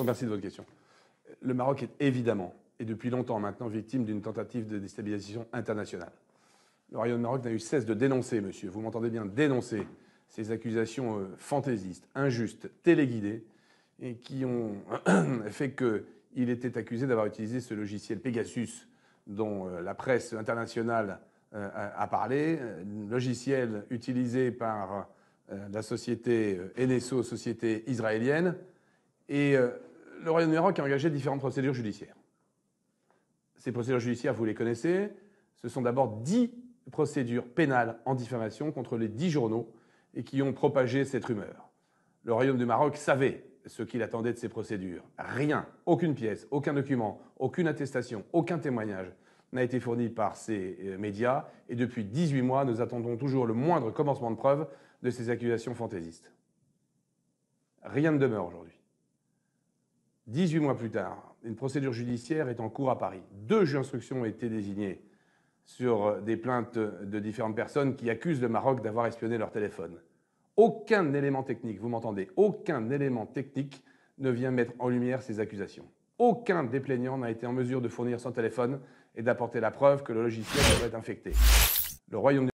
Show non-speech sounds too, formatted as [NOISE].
vous merci de votre question. Le Maroc est évidemment, et depuis longtemps maintenant, victime d'une tentative de déstabilisation internationale. Le Royaume du Maroc n'a eu cesse de dénoncer, monsieur, vous m'entendez bien, dénoncer ces accusations euh, fantaisistes, injustes, téléguidées, et qui ont [CLEARS THROAT] fait qu'il était accusé d'avoir utilisé ce logiciel Pegasus dont euh, la presse internationale euh, a parlé, logiciel utilisé par la société NSO, société israélienne, et euh, le Royaume du Maroc a engagé différentes procédures judiciaires. Ces procédures judiciaires, vous les connaissez. Ce sont d'abord dix procédures pénales en diffamation contre les dix journaux et qui ont propagé cette rumeur. Le Royaume du Maroc savait ce qu'il attendait de ces procédures. Rien, aucune pièce, aucun document, aucune attestation, aucun témoignage n'a été fourni par ces euh, médias et depuis 18 mois, nous attendons toujours le moindre commencement de preuve de ces accusations fantaisistes. Rien ne demeure aujourd'hui. 18 mois plus tard, une procédure judiciaire est en cours à Paris. Deux juges d'instruction ont été désignés sur euh, des plaintes de différentes personnes qui accusent le Maroc d'avoir espionné leur téléphone. Aucun élément technique, vous m'entendez, aucun élément technique ne vient mettre en lumière ces accusations. Aucun des plaignants n'a été en mesure de fournir son téléphone et d'apporter la preuve que le logiciel être infecté. Le